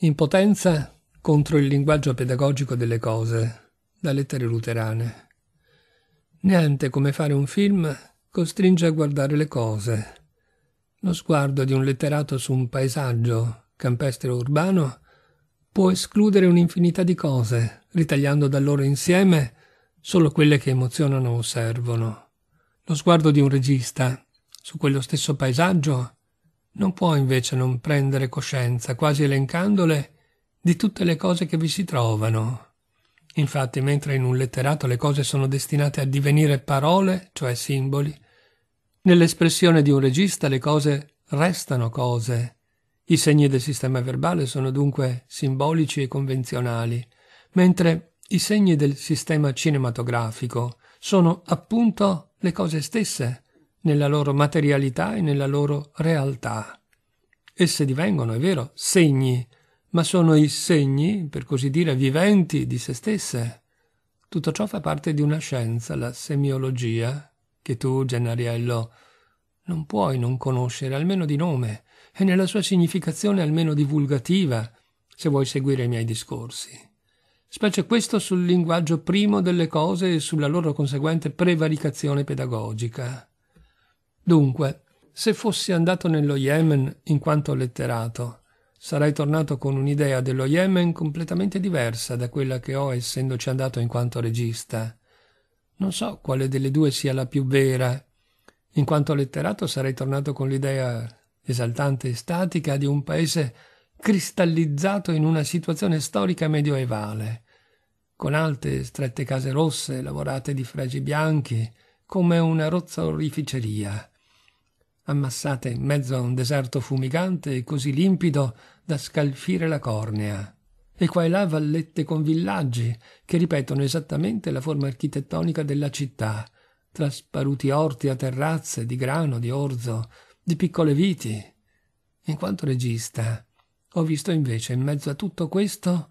Impotenza contro il linguaggio pedagogico delle cose, da lettere luterane. Niente come fare un film costringe a guardare le cose. Lo sguardo di un letterato su un paesaggio, campestre o urbano, può escludere un'infinità di cose, ritagliando dal loro insieme solo quelle che emozionano o servono. Lo sguardo di un regista su quello stesso paesaggio non può invece non prendere coscienza, quasi elencandole, di tutte le cose che vi si trovano. Infatti, mentre in un letterato le cose sono destinate a divenire parole, cioè simboli, nell'espressione di un regista le cose restano cose. I segni del sistema verbale sono dunque simbolici e convenzionali, mentre i segni del sistema cinematografico sono appunto le cose stesse, nella loro materialità e nella loro realtà. Esse divengono, è vero, segni, ma sono i segni, per così dire, viventi di se stesse. Tutto ciò fa parte di una scienza, la semiologia, che tu, Gennariello, non puoi non conoscere, almeno di nome, e nella sua significazione almeno divulgativa, se vuoi seguire i miei discorsi. Specie questo sul linguaggio primo delle cose e sulla loro conseguente prevaricazione pedagogica. Dunque, se fossi andato nello Yemen in quanto letterato, sarei tornato con un'idea dello Yemen completamente diversa da quella che ho essendoci andato in quanto regista. Non so quale delle due sia la più vera. In quanto letterato sarei tornato con l'idea esaltante e statica di un paese cristallizzato in una situazione storica medioevale, con alte e strette case rosse lavorate di fregi bianchi, come una rozzorificeria, ammassate in mezzo a un deserto fumigante e così limpido da scalfire la cornea. E qua e là vallette con villaggi che ripetono esattamente la forma architettonica della città, tra sparuti orti a terrazze di grano, di orzo, di piccole viti. In quanto regista, ho visto invece in mezzo a tutto questo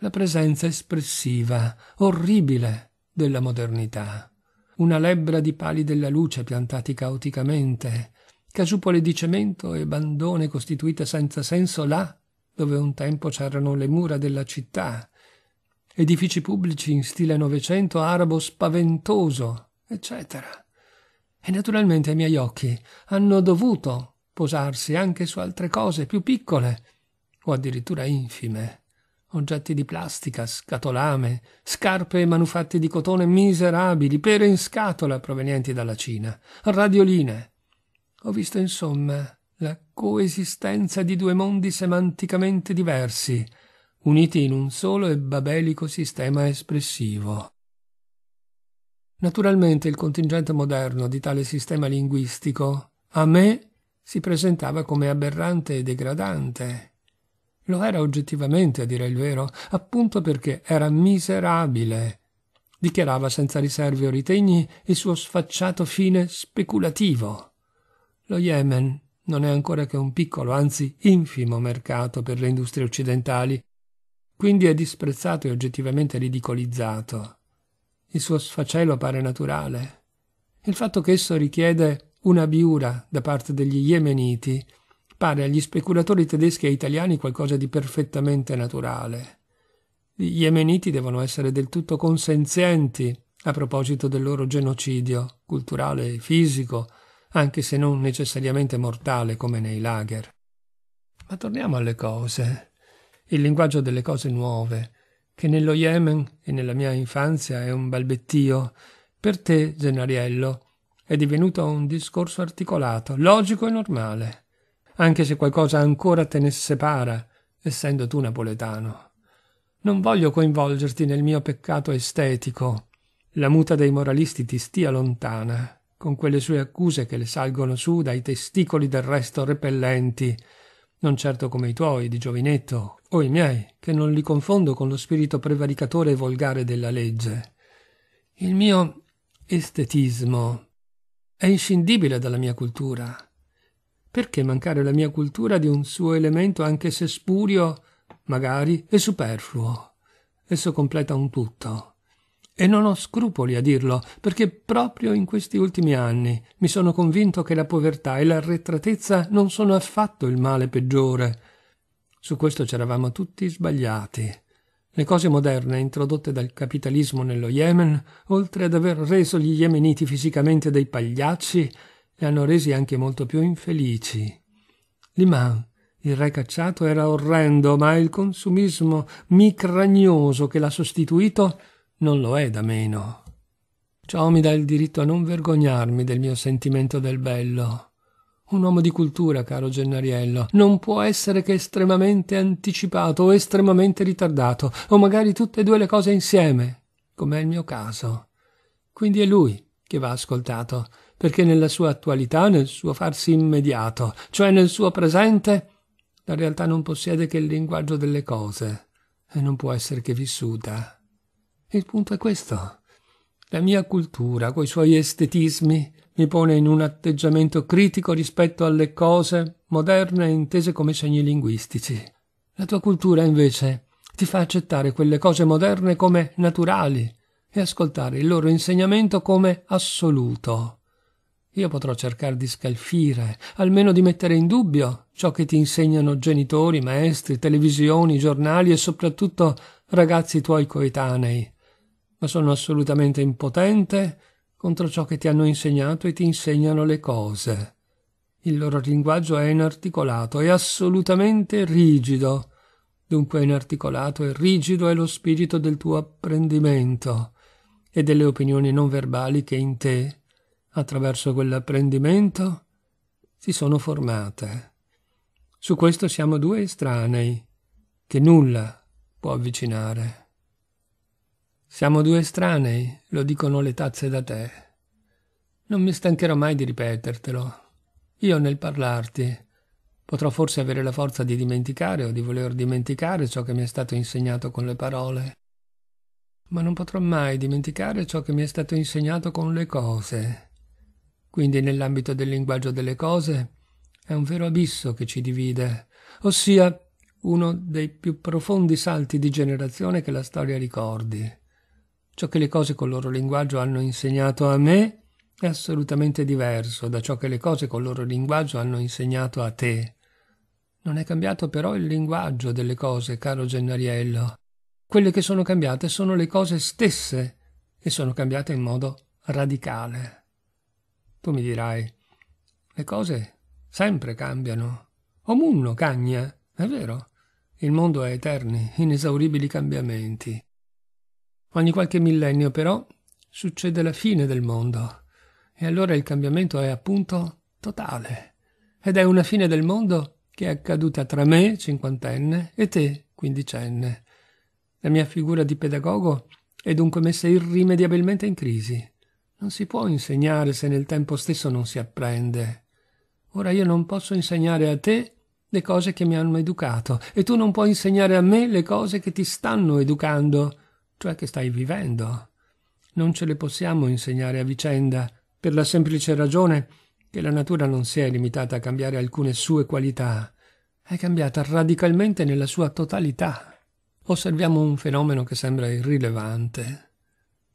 la presenza espressiva, orribile, della modernità. Una lebbra di pali della luce piantati caoticamente, casupole di cemento e bandone costituite senza senso là dove un tempo c'erano le mura della città edifici pubblici in stile novecento arabo spaventoso eccetera e naturalmente i miei occhi hanno dovuto posarsi anche su altre cose più piccole o addirittura infime oggetti di plastica, scatolame, scarpe e manufatti di cotone miserabili, pere in scatola provenienti dalla Cina, radioline, ho visto, insomma, la coesistenza di due mondi semanticamente diversi, uniti in un solo e babelico sistema espressivo. Naturalmente il contingente moderno di tale sistema linguistico a me si presentava come aberrante e degradante. Lo era oggettivamente, a dire il vero, appunto perché era miserabile. Dichiarava senza riserve o ritegni il suo sfacciato fine speculativo. Lo Yemen non è ancora che un piccolo, anzi infimo mercato per le industrie occidentali, quindi è disprezzato e oggettivamente ridicolizzato. Il suo sfacelo pare naturale. Il fatto che esso richiede una biura da parte degli yemeniti pare agli speculatori tedeschi e italiani qualcosa di perfettamente naturale. Gli yemeniti devono essere del tutto consenzienti a proposito del loro genocidio culturale e fisico, anche se non necessariamente mortale come nei lager. Ma torniamo alle cose, il linguaggio delle cose nuove, che nello Yemen e nella mia infanzia è un balbettio, per te, Gennariello, è divenuto un discorso articolato, logico e normale, anche se qualcosa ancora te ne separa, essendo tu napoletano. Non voglio coinvolgerti nel mio peccato estetico. La muta dei moralisti ti stia lontana con quelle sue accuse che le salgono su dai testicoli del resto repellenti non certo come i tuoi di giovinetto o i miei che non li confondo con lo spirito prevaricatore e volgare della legge il mio estetismo è inscindibile dalla mia cultura perché mancare la mia cultura di un suo elemento anche se spurio magari e superfluo esso completa un tutto e non ho scrupoli a dirlo, perché proprio in questi ultimi anni mi sono convinto che la povertà e l'arretratezza non sono affatto il male peggiore. Su questo c'eravamo tutti sbagliati. Le cose moderne introdotte dal capitalismo nello Yemen, oltre ad aver reso gli yemeniti fisicamente dei pagliacci, li hanno resi anche molto più infelici. L'imam, il re cacciato, era orrendo, ma il consumismo micragnoso che l'ha sostituito non lo è da meno. Ciò mi dà il diritto a non vergognarmi del mio sentimento del bello. Un uomo di cultura, caro Gennariello, non può essere che estremamente anticipato o estremamente ritardato, o magari tutte e due le cose insieme, come è il mio caso. Quindi è lui che va ascoltato, perché nella sua attualità, nel suo farsi immediato, cioè nel suo presente, la realtà non possiede che il linguaggio delle cose e non può essere che vissuta. Il punto è questo. La mia cultura, coi suoi estetismi, mi pone in un atteggiamento critico rispetto alle cose moderne intese come segni linguistici. La tua cultura, invece, ti fa accettare quelle cose moderne come naturali e ascoltare il loro insegnamento come assoluto. Io potrò cercare di scalfire, almeno di mettere in dubbio ciò che ti insegnano genitori, maestri, televisioni, giornali e soprattutto ragazzi tuoi coetanei ma sono assolutamente impotente contro ciò che ti hanno insegnato e ti insegnano le cose. Il loro linguaggio è inarticolato e assolutamente rigido. Dunque inarticolato e rigido è lo spirito del tuo apprendimento e delle opinioni non verbali che in te, attraverso quell'apprendimento, si sono formate. Su questo siamo due estranei, che nulla può avvicinare. Siamo due estranei, lo dicono le tazze da tè. Non mi stancherò mai di ripetertelo. Io nel parlarti potrò forse avere la forza di dimenticare o di voler dimenticare ciò che mi è stato insegnato con le parole, ma non potrò mai dimenticare ciò che mi è stato insegnato con le cose. Quindi nell'ambito del linguaggio delle cose è un vero abisso che ci divide, ossia uno dei più profondi salti di generazione che la storia ricordi. Ciò che le cose col loro linguaggio hanno insegnato a me è assolutamente diverso da ciò che le cose col loro linguaggio hanno insegnato a te. Non è cambiato però il linguaggio delle cose, caro Gennariello. Quelle che sono cambiate sono le cose stesse e sono cambiate in modo radicale. Tu mi dirai, le cose sempre cambiano. O munno cagna, è vero. Il mondo ha eterni, inesauribili cambiamenti. Ogni qualche millennio, però, succede la fine del mondo. E allora il cambiamento è appunto totale. Ed è una fine del mondo che è accaduta tra me, cinquantenne, e te, quindicenne. La mia figura di pedagogo è dunque messa irrimediabilmente in crisi. Non si può insegnare se nel tempo stesso non si apprende. Ora io non posso insegnare a te le cose che mi hanno educato, e tu non puoi insegnare a me le cose che ti stanno educando cioè che stai vivendo. Non ce le possiamo insegnare a vicenda, per la semplice ragione che la natura non si è limitata a cambiare alcune sue qualità, è cambiata radicalmente nella sua totalità. Osserviamo un fenomeno che sembra irrilevante.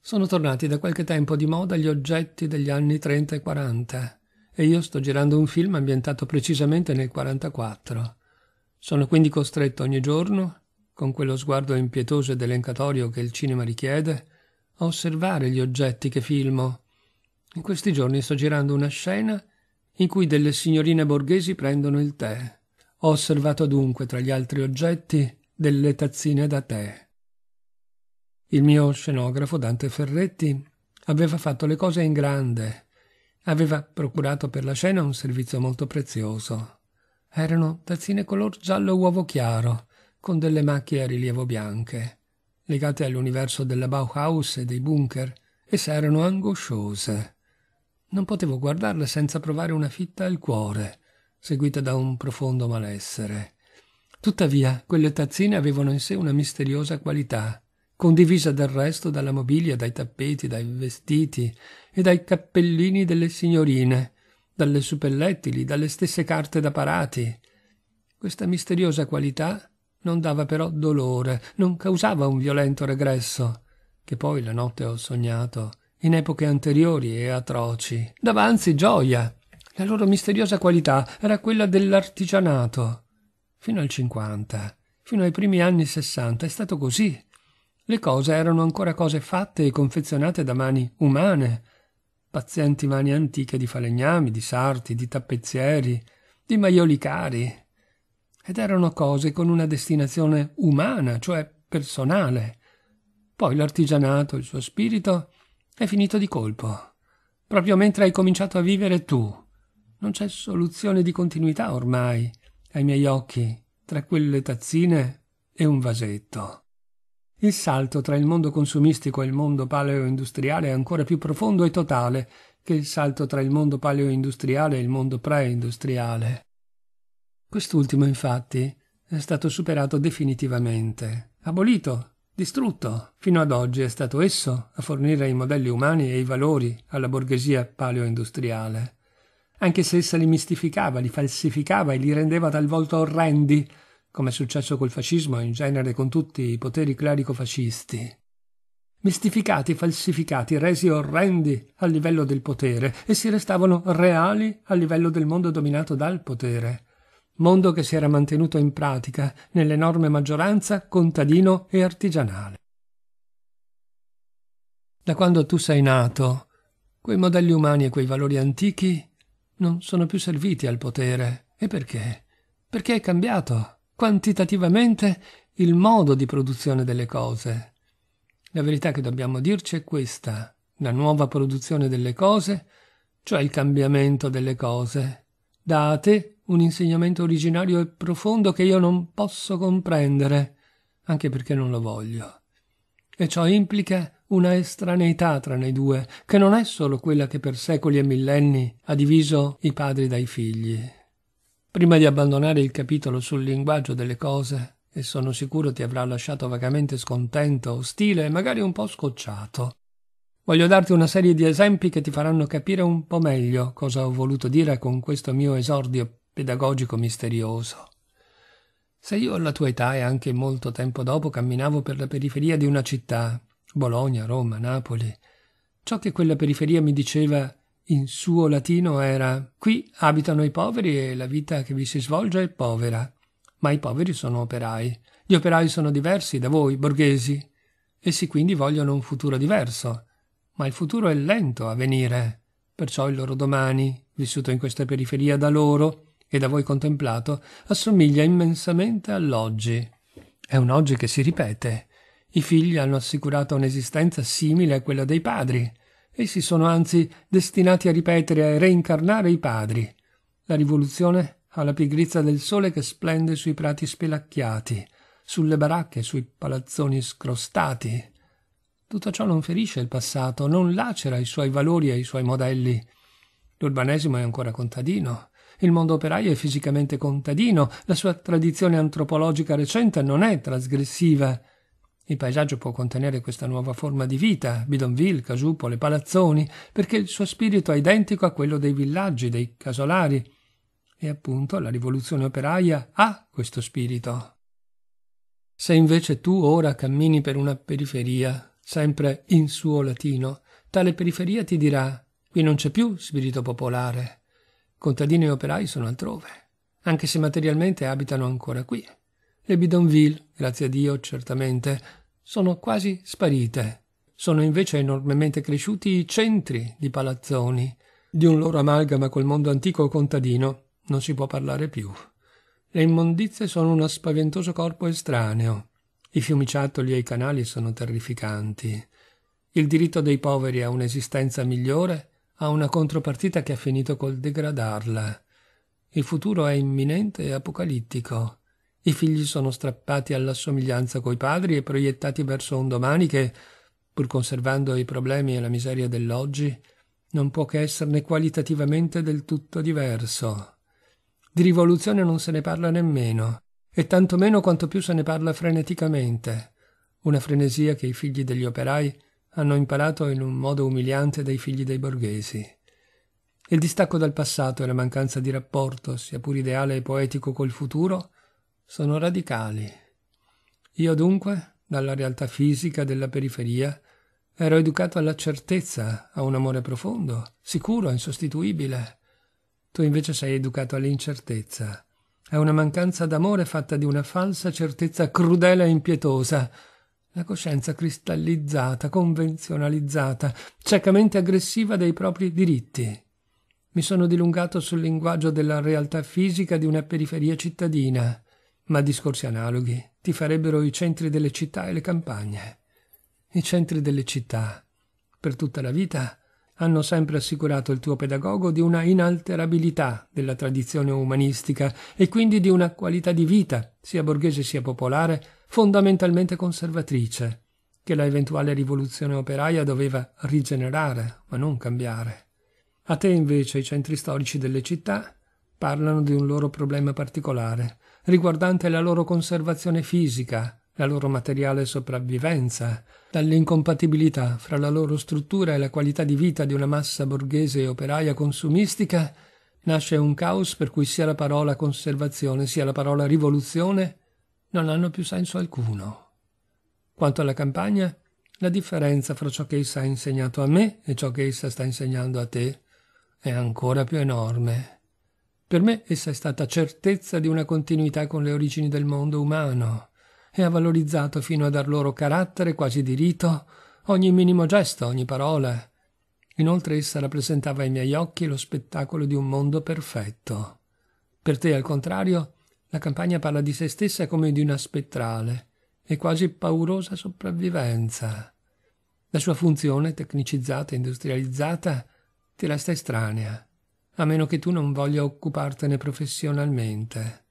Sono tornati da qualche tempo di moda gli oggetti degli anni 30 e 40 e io sto girando un film ambientato precisamente nel 44. Sono quindi costretto ogni giorno con quello sguardo impietoso ed elencatorio che il cinema richiede, a osservare gli oggetti che filmo. In questi giorni sto girando una scena in cui delle signorine borghesi prendono il tè. Ho osservato dunque, tra gli altri oggetti, delle tazzine da tè. Il mio scenografo, Dante Ferretti, aveva fatto le cose in grande. Aveva procurato per la scena un servizio molto prezioso. Erano tazzine color giallo uovo chiaro, con delle macchie a rilievo bianche, legate all'universo della Bauhaus e dei bunker, esse erano angosciose. Non potevo guardarle senza provare una fitta al cuore, seguita da un profondo malessere. Tuttavia, quelle tazzine avevano in sé una misteriosa qualità, condivisa del resto dalla mobilia, dai tappeti, dai vestiti e dai cappellini delle signorine, dalle suppellettili, dalle stesse carte da parati. Questa misteriosa qualità non dava però dolore, non causava un violento regresso, che poi la notte ho sognato, in epoche anteriori e atroci. Dava anzi gioia. La loro misteriosa qualità era quella dell'artigianato. Fino al cinquanta, fino ai primi anni sessanta è stato così. Le cose erano ancora cose fatte e confezionate da mani umane, pazienti mani antiche di falegnami, di sarti, di tappezzieri, di maioli ed erano cose con una destinazione umana, cioè personale. Poi l'artigianato, il suo spirito, è finito di colpo, proprio mentre hai cominciato a vivere tu. Non c'è soluzione di continuità ormai, ai miei occhi, tra quelle tazzine e un vasetto. Il salto tra il mondo consumistico e il mondo paleoindustriale è ancora più profondo e totale che il salto tra il mondo paleoindustriale e il mondo preindustriale. Quest'ultimo, infatti, è stato superato definitivamente, abolito, distrutto. Fino ad oggi è stato esso a fornire i modelli umani e i valori alla borghesia paleoindustriale. Anche se essa li mistificava, li falsificava e li rendeva talvolta orrendi, come è successo col fascismo e in genere con tutti i poteri clerico-fascisti. Mistificati, falsificati, resi orrendi a livello del potere, essi restavano reali a livello del mondo dominato dal potere mondo che si era mantenuto in pratica, nell'enorme maggioranza, contadino e artigianale. Da quando tu sei nato, quei modelli umani e quei valori antichi non sono più serviti al potere. E perché? Perché è cambiato quantitativamente il modo di produzione delle cose. La verità che dobbiamo dirci è questa, la nuova produzione delle cose, cioè il cambiamento delle cose, date un insegnamento originario e profondo che io non posso comprendere, anche perché non lo voglio. E ciò implica una estraneità tra noi due, che non è solo quella che per secoli e millenni ha diviso i padri dai figli. Prima di abbandonare il capitolo sul linguaggio delle cose, e sono sicuro ti avrà lasciato vagamente scontento, ostile e magari un po' scocciato. Voglio darti una serie di esempi che ti faranno capire un po' meglio cosa ho voluto dire con questo mio esordio pedagogico misterioso. Se io alla tua età e anche molto tempo dopo camminavo per la periferia di una città, Bologna, Roma, Napoli, ciò che quella periferia mi diceva in suo latino era qui abitano i poveri e la vita che vi si svolge è povera, ma i poveri sono operai. Gli operai sono diversi da voi, borghesi. Essi quindi vogliono un futuro diverso, ma il futuro è lento a venire. Perciò il loro domani, vissuto in questa periferia da loro, e da voi contemplato assomiglia immensamente all'oggi. È un oggi che si ripete. I figli hanno assicurato un'esistenza simile a quella dei padri. Essi sono anzi destinati a ripetere e reincarnare i padri. La rivoluzione ha la pigrizia del sole che splende sui prati spelacchiati, sulle baracche, sui palazzoni scrostati. Tutto ciò non ferisce il passato, non lacera i suoi valori e i suoi modelli. L'urbanesimo è ancora contadino, il mondo operaio è fisicamente contadino, la sua tradizione antropologica recente non è trasgressiva. Il paesaggio può contenere questa nuova forma di vita, bidonville, casupole, palazzoni, perché il suo spirito è identico a quello dei villaggi, dei casolari. E appunto la rivoluzione operaia ha questo spirito. Se invece tu ora cammini per una periferia, sempre in suo latino, tale periferia ti dirà qui non c'è più spirito popolare, Contadini e operai sono altrove, anche se materialmente abitano ancora qui. Le bidonville, grazie a Dio, certamente, sono quasi sparite. Sono invece enormemente cresciuti i centri di palazzoni. Di un loro amalgama col mondo antico contadino non si può parlare più. Le immondizie sono uno spaventoso corpo estraneo. I fiumiciattoli e i canali sono terrificanti. Il diritto dei poveri a un'esistenza migliore ha una contropartita che ha finito col degradarla. Il futuro è imminente e apocalittico. I figli sono strappati alla somiglianza coi padri e proiettati verso un domani che, pur conservando i problemi e la miseria dell'oggi, non può che esserne qualitativamente del tutto diverso. Di rivoluzione non se ne parla nemmeno, e tanto meno quanto più se ne parla freneticamente, una frenesia che i figli degli operai hanno imparato in un modo umiliante dai figli dei borghesi. Il distacco dal passato e la mancanza di rapporto, sia pur ideale e poetico col futuro, sono radicali. Io dunque, dalla realtà fisica della periferia, ero educato alla certezza, a un amore profondo, sicuro, insostituibile. Tu invece sei educato all'incertezza, a una mancanza d'amore fatta di una falsa certezza crudele e impietosa, la coscienza cristallizzata, convenzionalizzata, ciecamente aggressiva dei propri diritti. Mi sono dilungato sul linguaggio della realtà fisica di una periferia cittadina, ma discorsi analoghi ti farebbero i centri delle città e le campagne. I centri delle città, per tutta la vita, hanno sempre assicurato il tuo pedagogo di una inalterabilità della tradizione umanistica e quindi di una qualità di vita, sia borghese sia popolare, fondamentalmente conservatrice, che la eventuale rivoluzione operaia doveva rigenerare, ma non cambiare. A te invece i centri storici delle città parlano di un loro problema particolare, riguardante la loro conservazione fisica, la loro materiale sopravvivenza, dall'incompatibilità fra la loro struttura e la qualità di vita di una massa borghese e operaia consumistica, nasce un caos per cui sia la parola conservazione sia la parola rivoluzione non hanno più senso alcuno. Quanto alla campagna, la differenza fra ciò che essa ha insegnato a me e ciò che essa sta insegnando a te è ancora più enorme. Per me essa è stata certezza di una continuità con le origini del mondo umano, e ha valorizzato fino a dar loro carattere quasi di rito ogni minimo gesto, ogni parola. Inoltre essa rappresentava ai miei occhi lo spettacolo di un mondo perfetto. Per te, al contrario, la campagna parla di se stessa come di una spettrale e quasi paurosa sopravvivenza. La sua funzione, tecnicizzata e industrializzata, ti resta estranea, a meno che tu non voglia occupartene professionalmente.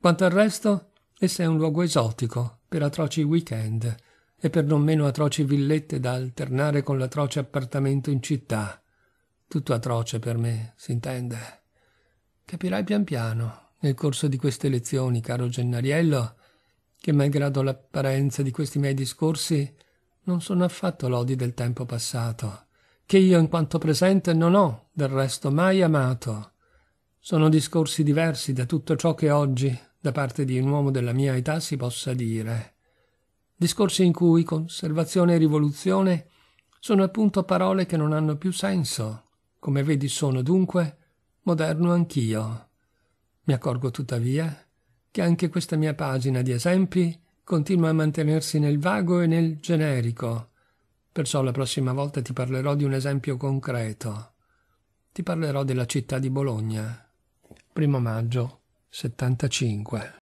Quanto al resto, Essa è un luogo esotico, per atroci weekend e per non meno atroci villette da alternare con l'atroce appartamento in città. Tutto atroce per me, s'intende. Capirai pian piano, nel corso di queste lezioni, caro Gennariello, che malgrado l'apparenza di questi miei discorsi, non sono affatto lodi del tempo passato, che io in quanto presente non ho, del resto, mai amato. Sono discorsi diversi da tutto ciò che oggi, da parte di un uomo della mia età si possa dire. Discorsi in cui conservazione e rivoluzione sono appunto parole che non hanno più senso. Come vedi sono dunque moderno anch'io. Mi accorgo tuttavia che anche questa mia pagina di esempi continua a mantenersi nel vago e nel generico. Perciò la prossima volta ti parlerò di un esempio concreto. Ti parlerò della città di Bologna. Primo maggio 75